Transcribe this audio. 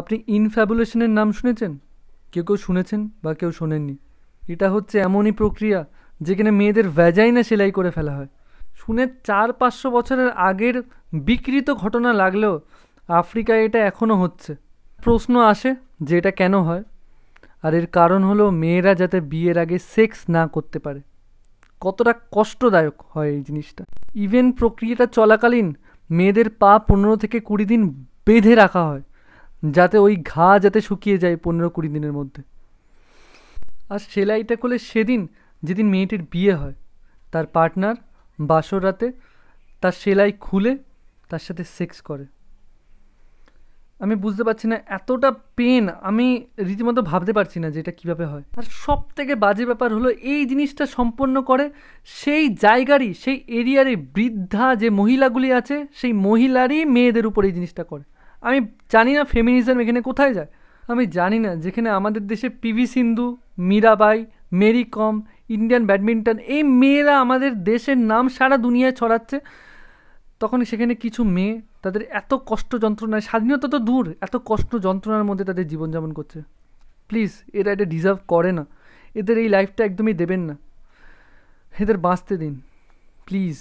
আপনি ইনফ্যাবুলেশনের নাম শুনেছেন কেউ কেউ শুনেছেন বা কেউ শোনেননি এটা হচ্ছে এমনই প্রক্রিয়া যেখানে মেয়েদের ভ্যাজাইনা সেলাই করে ফেলা হয় শুনে চার পাঁচশো বছরের আগের বিকৃত ঘটনা লাগলেও আফ্রিকায় এটা এখনও হচ্ছে প্রশ্ন আসে যে এটা কেন হয় আর এর কারণ হলো মেয়েরা যাতে বিয়ের আগে সেক্স না করতে পারে কতটা কষ্টদায়ক হয় এই জিনিসটা ইভেন প্রক্রিয়াটা চলাকালীন মেয়েদের পা পনেরো থেকে কুড়ি দিন বেঁধে রাখা হয় যাতে ওই ঘা যাতে শুকিয়ে যায় পনেরো কুড়ি দিনের মধ্যে আর সেলাইটা করলে সেদিন যেদিন মেয়েটির বিয়ে হয় তার পার্টনার বাসর রাতে তার সেলাই খুলে তার সাথে সেক্স করে আমি বুঝতে পারছি না এতটা পেন আমি রীতিমতো ভাবতে পারছি না যে এটা কীভাবে হয় আর সব থেকে বাজে ব্যাপার হলো এই জিনিসটা সম্পন্ন করে সেই জায়গারই সেই এরিয়ারই বৃদ্ধা যে মহিলাগুলি আছে সেই মহিলারই মেয়েদের উপর এই জিনিসটা করে আমি জানি না ফেমিনিজম এখানে কোথায় যায় আমি জানি না যেখানে আমাদের দেশে PV Sindhu Mirabai Mary Kom Indian badminton এই মেয়েরা আমাদের দেশের নাম সারা দুনিয়ায় ছড়াচ্ছে তখন সেখানে কিছু মেয়ে তাদের এত কষ্ট যন্ত্রণায় স্বাধীনতা তো দূর এত কষ্ট যন্ত্রণার মধ্যে তাদের জীবনযাপন করছে প্লিজ এরা এটা ডিজার্ভ করে না এদের এই লাইফটা একদমই দেবেন না এদের বাঁচতে দিন প্লিজ